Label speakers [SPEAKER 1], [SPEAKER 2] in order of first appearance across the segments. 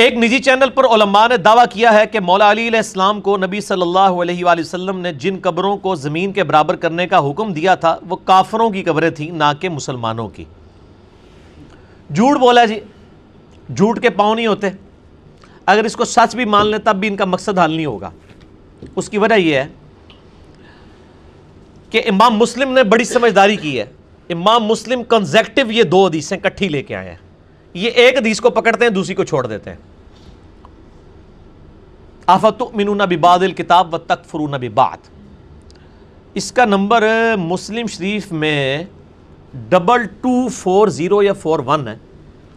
[SPEAKER 1] एक निजी चैनल पर ओलमा ने दावा किया है कि मौला अली इस्लाम को नबी सल्लल्लाहु अलैहि वसल्लम ने जिन कबरों को ज़मीन के बराबर करने का हुक्म दिया था वो काफरों की कबरें थी ना कि मुसलमानों की झूठ बोला जी झूठ के पाँव नहीं होते अगर इसको सच भी मान लें तब भी इनका मकसद हल नहीं होगा उसकी वजह यह है कि इमाम मुस्लिम ने बड़ी समझदारी की है इमाम मुस्लिम कंजेक्टिव ये दो हदीसें कट्ठी लेके आए हैं ये एक हदीस को पकड़ते हैं दूसरी को छोड़ देते हैं आफत मिनूना बिबादिल किताब व तक फरूना बिबाद इसका नंबर मुस्लिम शरीफ में डबल टू फोर ज़ीरो या फोर वन है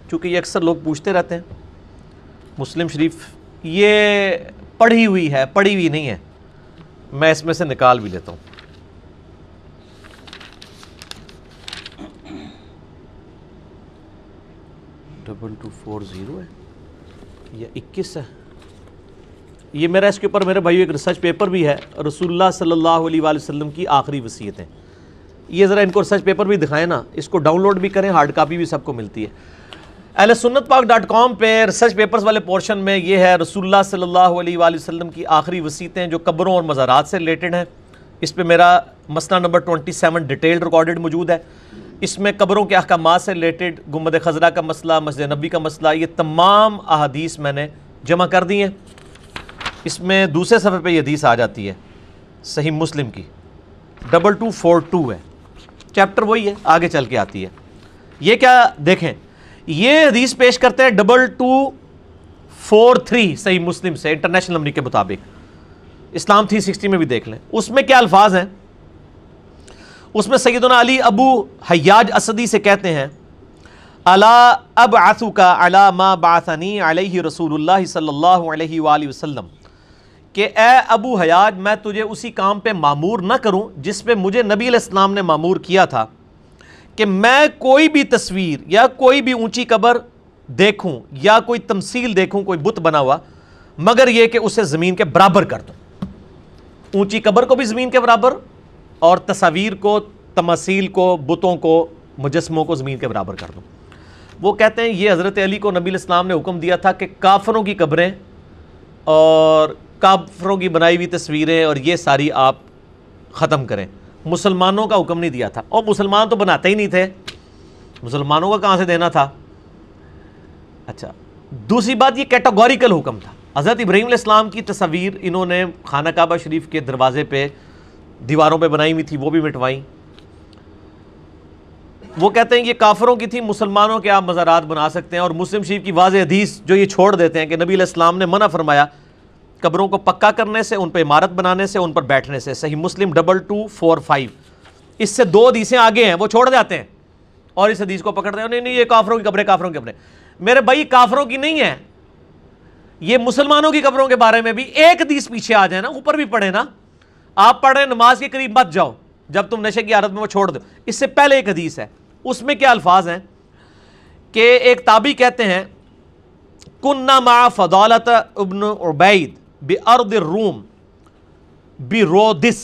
[SPEAKER 1] चूँकि ये अक्सर लोग पूछते रहते हैं मुस्लिम शरीफ ये पढ़ी हुई है पढ़ी हुई नहीं है मैं इसमें से निकाल भी लेता हूँ डबल टू फोर ज़ीरो है या इक्कीस है ये मेरा इसके ऊपर मेरे भाई एक रिसर्च पेपर भी है रसूलुल्लाह सल्लल्लाहु अलैहि वसल्लम की आखिरी वसीयतें ये ज़रा इनको रिसर्च पेपर भी दिखाएं ना इसको डाउनलोड भी करें हार्ड कापी भी सबको मिलती है एल सुन्नत पाक डॉट कॉम पर रिसर्च पेपर्स वाले पोर्शन में ये है रसूलुल्लाह सल्लल्लाहु अलैहि वसल्लम की आखिरी वसीतें जो कब्रों और मज़ारात से रिलेटेड हैं इस पर मेरा मसला number twenty seven detailed recorded मौजूद है इसमें कब्रों के अहकाम से रिलेटेड गुमद खजरा का मसला मस्जिद नबी का मसला ये तमाम अहदीस मैंने जमा कर दी हैं इसमें दूसरे सफ़े पर यह हदीस आ जाती है सही मुस्लिम की डबल टू फोर टू है चैप्टर वही है आगे चल के आती है ये क्या देखें ये हदीस पेश करते हैं डबल टू फोर थ्री सही मुस्लिम से इंटरनेशनल नंबरी के मुताबिक इस्लाम थ्री सिक्सटी में भी देख लें उसमें क्या अल्फाज हैं उसमें सैदना अली अबू हयाज असदी से कहते हैं अला अब आसू का अला मा बासनी अलही रसूलुल्लाह सल्लल्लाहु अलैहि वसल्लम कि ए अबू हयाज मैं तुझे उसी काम पर मामूर ना करूँ जिस पर मुझे नबी इस्लाम ने मामूर किया था कि मैं कोई भी तस्वीर या कोई भी ऊँची कबर देखूँ या कोई तमसील देखूँ कोई बुत बना हुआ मगर यह कि उसे ज़मीन के बराबर कर दूं ऊँची कबर को भी ज़मीन के बराबर और तस्वीर को तमसील को बुतों को मुजस्मों को ज़मीन के बराबर कर दूँ वो कहते हैं ये हज़रत अली को नबी इस्लाम ने हुक्म दिया था कि काफरों की कब्रें और काफरों की बनाई हुई तस्वीरें और ये सारी आप ख़त्म करें मुसलमानों का हुक्म नहीं दिया था और मुसलमान तो बनाते ही नहीं थे मुसलमानों का कहाँ से देना था अच्छा दूसरी बात ये कैटेगोरिकल हुक्म था हज़रत इब्राहिम इस्लाम की तस्वीर इन्होंने खाना काबा शरीफ के दरवाज़े पे दीवारों पे बनाई हुई थी वो भी मिटवाई वो कहते हैं ये काफरों की थी मुसलमानों के आप मज़ारात बना सकते हैं और मुस्लिम शरीफ की वाज हदीस जो ये छोड़ देते हैं कि नबी इस्लाम ने मना फरमाया कब्रों को पक्का करने से उन पर इमारत बनाने से उन पर बैठने से सही Muslim double two four five इससे दो हदीसें आगे हैं वो छोड़ जाते हैं और इस हदीस को पकड़ते हैं नहीं नहीं ये काफरों की कब्रें काफरों की कब्रें मेरे भाई काफरों की नहीं है ये मुसलमानों की कब्रों के बारे में भी एक हदीस पीछे आ जाए ना ऊपर भी पढ़े ना आप पढ़ रहे नमाज के करीब मत जाओ जब तुम नशे की आदत में वो छोड़ दो इससे पहले एक हदीस है उसमें क्या अल्फाज हैं कि एक ताबी कहते हैं कुन्ना मा फदालत इबन उबैद बर्द रूम रोदिस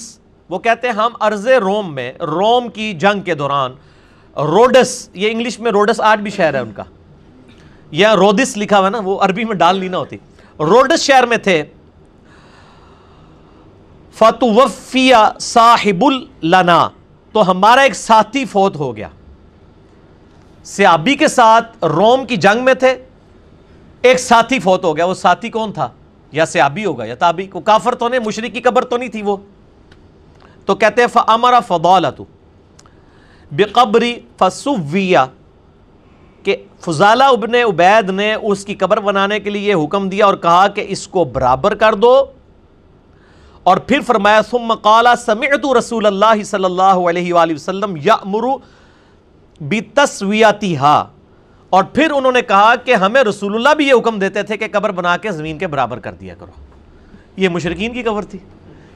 [SPEAKER 1] वो कहते हैं हम अर्ज रोम में रोम की जंग के दौरान रोडस ये इंग्लिश में रोडस आज भी शहर है उनका यह रोदिस लिखा हुआ ना वो अरबी में डाल नहीं ना होती रोडस शहर में थे फतवफिया साहिबुल लना तो हमारा एक साथी फौत हो गया सियाबी के साथ रोम की जंग में थे एक साथी फौत हो गया वो साथी कौन था या सियाबी होगा या ताबी को काफर तो नहीं मुशरी की कबर तो नहीं थी वो तो कहते हैं फ़मरा फ़दौलतु बेकबरी फसुविया कि फजाला उबन उबैद ने उसकी कब्र बनाने के लिए हुक्म दिया और कहा कि इसको बराबर कर दो और फिर फरमाया सुम काला समेत रसूल सल्ला वसलम यामरु हा और फिर उन्होंने कहा कि हमें रसूलुल्लाह भी ये हुक्म देते थे कि कब्र बना के ज़मीन के बराबर कर दिया करो ये मशरकिन की कब्र थी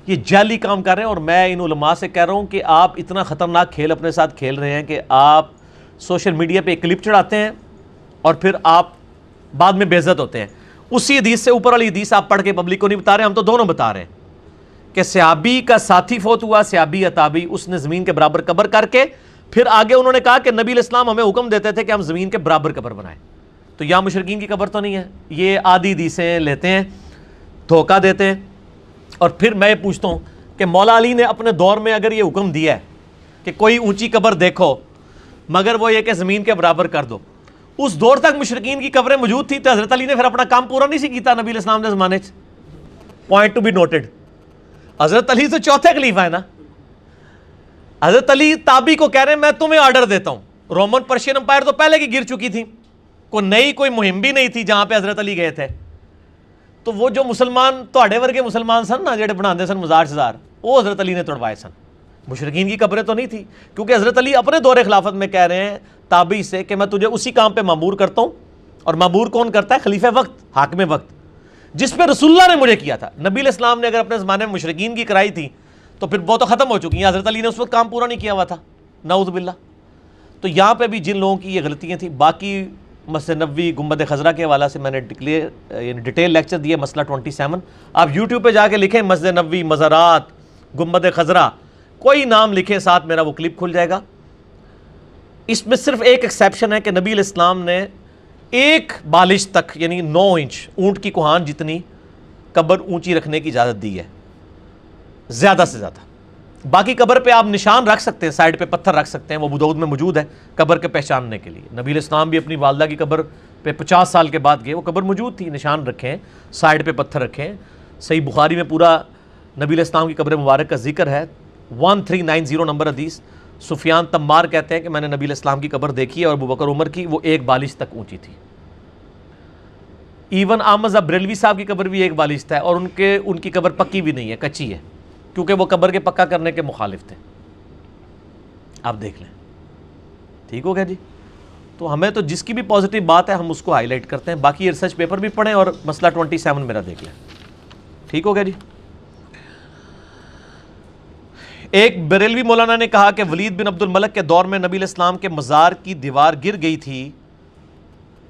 [SPEAKER 1] ये जाली काम कर रहे हैं और मैं इन उलमा से कह रहा हूँ कि आप इतना ख़तरनाक खेल अपने साथ खेल रहे हैं कि आप सोशल मीडिया पे क्लिप चढ़ाते हैं और फिर आप बाद में बेजत होते हैं उसी हदीस से ऊपर वाली हदीस आप पढ़ के पब्लिक को नहीं बता रहे हम तो दोनों बता रहे हैं कि सयाबी का साथी फोत हुआ सयाबी अताबी उसने ज़मीन के बराबर कबर करके फिर आगे उन्होंने कहा कि नबी इस्लाम हमें हुक्म देते थे कि हम ज़मीन के बराबर कबर बनाएं तो या मुशरकिन की कबर तो नहीं है ये आदि दीसें लेते हैं धोखा देते हैं और फिर मैं पूछता हूँ कि मौला अली ने अपने दौर में अगर ये हुक्म दिया है कि कोई ऊंची कबर देखो मगर वो ये कि ज़मीन के बराबर कर दो उस दौर तक मुशरकिन की कबरें मौजूद थी तो हज़रत अली ने फिर अपना काम पूरा नहीं सीखा नबी इस्लाम ने ज़माने पॉइंट टू बी नोटेड हज़रत अली तो चौथे खलीफा है ना हजरत अली ताबी को कह रहे हैं मैं तुम्हें ऑर्डर देता हूं रोमन पर्शियन अंपायर तो पहले की गिर चुकी थी कोई नई कोई मुहिम भी नहीं थी जहां पर हजरत अली गए थे तो वो जो मुसलमान थोड़े वर्ग के मुसलमान सन ना जो बनाते सन मजार शजार वो हजरत अली ने तोड़वाए सन मुशरकिन की कब्रें तो नहीं थी क्योंकि हजरत अली अपने दौरे खिलाफत में कह रहे हैं ताबी से कि मैं तुझे उसी काम पर मामूर करता हूँ और मामूर कौन करता है खलीफ वक्त हाकम वक्त जिस पर रसुल्ला ने मुझे किया था नबी इस्लाम ने अगर अपने ज़माने में मुशरकिन की कराई थी तो फिर वो तो ख़त्म हो चुकी हैं हज़रत अली ने उस वक्त काम पूरा नहीं किया हुआ था नाउद बिल्ला तो यहाँ पे भी जिन लोगों की ये गलतियाँ थी बाकी मस नबी गुम्बद खजरा के हवाला से मैंने डिक्लेयर यानी डिटेल लेक्चर दिए मसला ट्वेंटी सेवन आप यूट्यूब पर जाके लिखें मस्जिद नबी मज़ारात गुम्बद खजरा कोई नाम लिखें साथ मेरा वो क्लिप खुल जाएगा इसमें सिर्फ एक एक्सेप्शन है कि नबी इस्लाम ने एक बालिश तक यानी नौ इंच ऊँट की कुहान जितनी कब्र ऊंची रखने की इजाज़त दी है ज़्यादा से ज़्यादा बाकी कब्र पे आप निशान रख सकते हैं साइड पे पत्थर रख सकते हैं वो बुदौद में मौजूद है कब्र के पहचानने के लिए नबील इस्लाम भी अपनी वालदा की कब्र पे पचास साल के बाद गए वो कब्र मौजूद थी निशान रखें साइड पे पत्थर रखें सही बुखारी में पूरा नबील इस्लाम की कब्र मुबारक का जिक्र है one three nine zero number अदीस सुफियान तम्बार कहते हैं कि मैंने नबील इस्लाम की कब्र देखी है और अबू बकर उमर की वो एक बालिश तक ऊँची थी इवन आमज़ अब्रेलवी साहब की कब्र भी एक बालिश था और उनके उनकी कब्र पक्की भी नहीं है कच्ची है क्योंकि वो कब्र के पक्का करने के मुखालिफ थे आप देख लें ठीक हो गया जी तो हमें तो जिसकी भी पॉजिटिव बात है हम उसको हाईलाइट करते हैं बाकी रिसर्च पेपर भी पढ़ें और मसला ट्वेंटी सेवन मेरा देख लें ठीक हो गया जी एक बरेलवी मौलाना ने कहा कि वलीद बिन अब्दुल मलक के दौर में नबी इस्लाम के मज़ार की दीवार गिर गई थी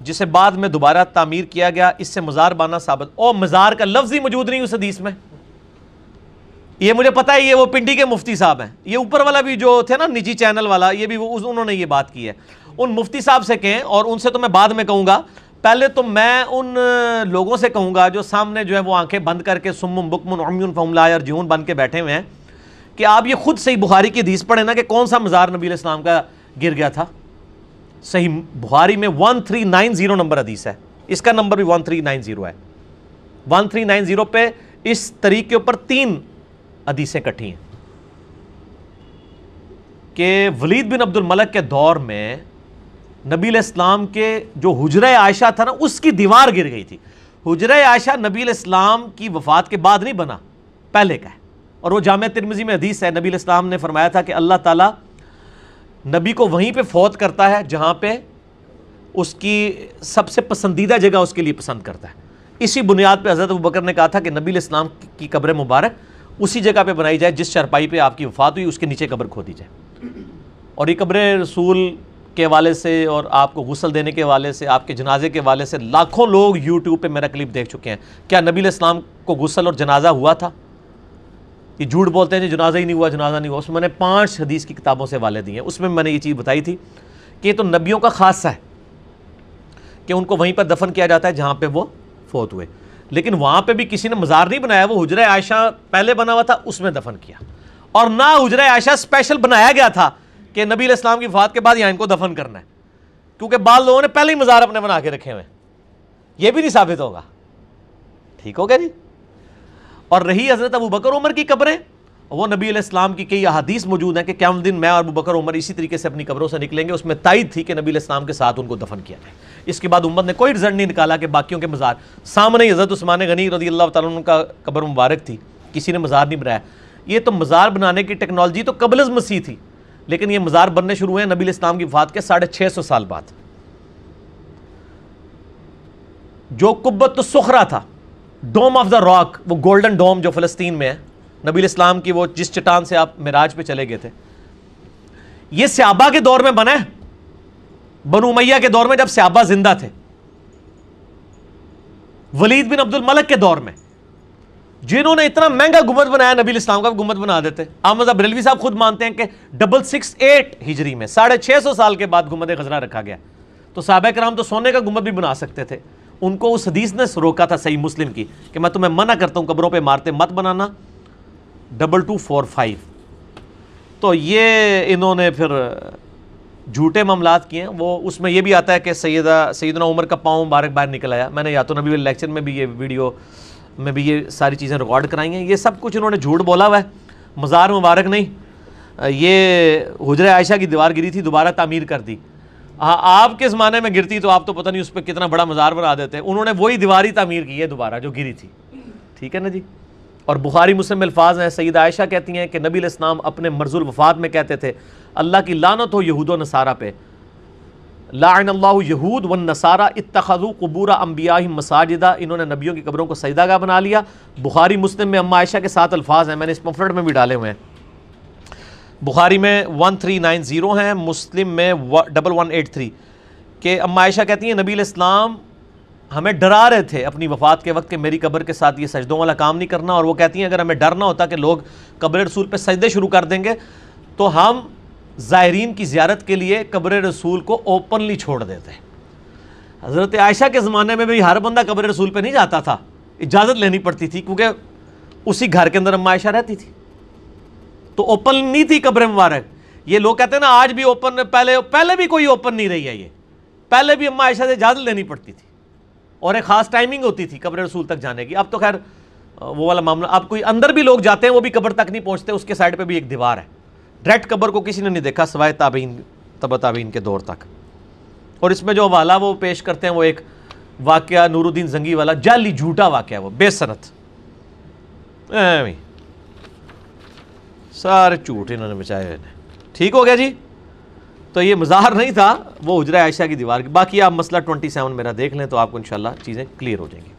[SPEAKER 1] जिसे बाद में दोबारा तामीर किया गया इससे मज़ार बाना साबित ओ मज़ार का लफ्ज़ ही मौजूद नहीं उस हदीस में ये मुझे पता है ये वो पिंडी के मुफ्ती साहब हैं ये ऊपर वाला भी जो थे ना निजी चैनल वाला ये भी उस उन्होंने ये बात की है उन मुफ्ती साहब से कहें और उनसे तो मैं बाद में कहूँगा पहले तो मैं उन लोगों से कहूँगा जो सामने जो है वो आंखें बंद करके सुमुम बुकमन अमयन फमला और जून बन के बैठे हुए हैं कि आप ये खुद सही बुहारी की हदीस पढ़े ना कि कौन सा मज़ार नबी इस्लाम का गिर गया था सही बुहारी में one three nine zero number हदीस है इसका नंबर भी वन थ्री नाइन ज़ीरो है वन थ्री नाइन ज़ीरो पे इस तरीके ऊपर तीन अदीसें कटी हैं कि वलीद बिन अब्दुल मलक के दौर में नबी इस्लाम के जो हजर आयशा था ना उसकी दीवार गिर गई थी हजर आयशा नबी इस्लाम की वफात के बाद नहीं बना पहले का है और वह जाम तिरमिजी में हदीस है नबी इस्लाम ने फरमाया था कि अल्लाह ताला नबी को वहीं पर फौत करता है जहाँ पर उसकी सबसे पसंदीदा जगह उसके लिए पसंद करता है इसी बुनियाद पर हज़रत बकर ने कहा था कि नबी इस्लाम की कब्र मुबारक उसी जगह पे बनाई जाए जिस चरपाई पे आपकी वफात हुई उसके नीचे कब्र खोदी जाए और ये कब्र रसूल के वाले से और आपको गसल देने के वाले से आपके जनाजे के वाले से लाखों लोग यूट्यूब पे मेरा क्लिप देख चुके हैं क्या नबी इस्लाम को गुसल और जनाजा हुआ था ये झूठ बोलते हैं जो जनाजा ही नहीं हुआ जनाजा नहीं हुआ उसमें मैंने पाँच हदीस की किताबों से वाले दिए हैं उसमें मैंने ये चीज़ बताई थी कि ये तो नबियों का खासा है कि उनको वहीं पर दफन किया जाता है जहाँ पर वो फोत हुए लेकिन वहाँ पे भी किसी ने मज़ार नहीं बनाया वो हजरा आयशा पहले बना हुआ था उसमें दफन किया और ना हजरा आयशा स्पेशल बनाया गया था कि नबी इस्लाम की वफात के बाद यहाँ इनको दफन करना है क्योंकि बाल लोगों ने पहले ही मज़ार अपने बना के रखे हुए हैं ये भी नहीं साबित होगा ठीक हो गया जी और रही हजरत अबू बकर उमर की कब्रें वो नबी इस्लाम की कई अदीस मौजूद हैं कि क्या दिन मैं और बकर उमर इसी तरीके से अपनी कबरों से निकलेंगे उसमें तयद थी कि नबी इस्लाम के साथ उनको दफन किया जाए इसके बाद उम्मत ने कोई रिजल्ट नहीं निकाला कि बाकियों के मज़ार सामने हज़रत स्मान गनी रजी अल्लाह का कब्र मुबारक थी किसी ने मज़ार नहीं बनाया ये तो मज़ार बनाने की टेक्नोलॉजी तो कबलज मसीह थी लेकिन ये मज़ार बनने शुरू हुए नबी इस्लाम की वफात के साढ़े छः सौ साल बाद जो कुबत तो सुखरा था डोम ऑफ द रॉक वो गोल्डन डोम जो फ़लस्तीन में है नबील इस्लाम की वो जिस चट्टान से आप मराज पे चले गए थे ये स्याबा के दौर में बना है बनु उमैया के दौर में जब स्याबा जिंदा थे वलीद बिन अब्दुल मलक के दौर में जिन्होंने इतना महंगा गुम्बद बनाया नबील इस्लाम का गुम्बद बना देते आमद अब्रेलवी साहब खुद मानते हैं कि डबल सिक्स एट हिजरी में साढ़े छः सौ साल के बाद गुम्बद खजरा रखा गया तो साबे कराम तो सोने का गुम्बद भी बना सकते थे उनको उस हदीस ने रोका था सही मुस्लिम की कि मैं तुम्हें मना करता हूं कब्रों पर मारते मत बनाना डबल टू फोर फाइव तो ये इन्होंने फिर झूठे मामलात किए हैं वो उसमें ये भी आता है कि सैदा सैदना उमर का पाँव मुबारक बाहर निकल आया मैंने या तो नबी लेक्चर में भी ये वीडियो में भी ये सारी चीज़ें रिकॉर्ड कराई हैं ये सब कुछ इन्होंने झूठ बोला हुआ है मज़ार मुबारक नहीं ये हजर आयशा की दीवार गिरी थी दोबारा तमीर कर दी हाँ आपके ज़माने में गिरती तो आप तो पता नहीं उस पर कितना बड़ा मज़ार बना देते उन्होंने वही दीवार ही तमीर की है दोबारा जो गिरी थी ठीक है ना जी और बुखारी मुस्लिम अल्फाज हैं सईद आयशा कहती हैं कि नबी इस्लाम अपने मर्जुल वफात में कहते थे अल्लाह की लानत हो यहूद नसारा पे लान यहूद वन नसारा इतखु कबूरा अम्बिया मसाजिदा इन्होंने नबियों की कबरों को सजदागा बना लिया बुखारी मुस्लिम में अम्मा आयशा के साथ अल्फाज हैं मैंने इस पम्फलेट में भी डाले हुए हैं बुखारी में वन थ्री नाइन ज़ीरो हैं मुस्लिम में डबल वन एट थ्री के अम्मा आयशा कहती हैं नबी इस्लाम हमें डरा रहे थे अपनी वफात के वक्त कि मेरी कब्र के साथ ये सजदों वाला काम नहीं करना और वो कहती हैं अगर हमें डर ना होता कि लोग कब्र रसूल पे सजदे शुरू कर देंगे तो हम ज़ायरीन की ज्यारत के लिए कब्र रसूल को ओपनली छोड़ देते हज़रत आयशा के ज़माने में भी हर बंदा कब्र रसूल पर नहीं जाता था इजाज़त लेनी पड़ती थी क्योंकि उसी घर के अंदर अम्मा आयशा रहती थी तो ओपन नहीं थी कब्र मुबारक ये लोग कहते हैं ना आज भी ओपन पहले पहले भी कोई ओपन नहीं रही है ये पहले भी अम्मा आयशा से इजाज़त लेनी पड़ती थी और एक ख़ास टाइमिंग होती थी कब्र रसूल तक जाने की अब तो खैर वो वाला मामला अब कोई अंदर भी लोग जाते हैं वो भी कब्र तक नहीं पहुँचते उसके साइड पर भी एक दीवार है डायरेक्ट कब्र को किसी ने नहीं देखा सवाए ताबीन तब ताबीन के दौर तक और इसमें जो हवाला वो पेश करते हैं वो एक वाक्य नूरुद्दीन जंगी वाला जाली झूठा वाक़ वो बेसनत सारे झूठ इन्होंने बचाए ठीक हो गया जी तो ये मज़ाहर नहीं था वो उजरा आयशा की दीवार की बाकी आप मसला ट्वेंटी सेवन मेरा देख लें तो आपको इंशाल्लाह चीज़ें क्लियर हो जाएंगी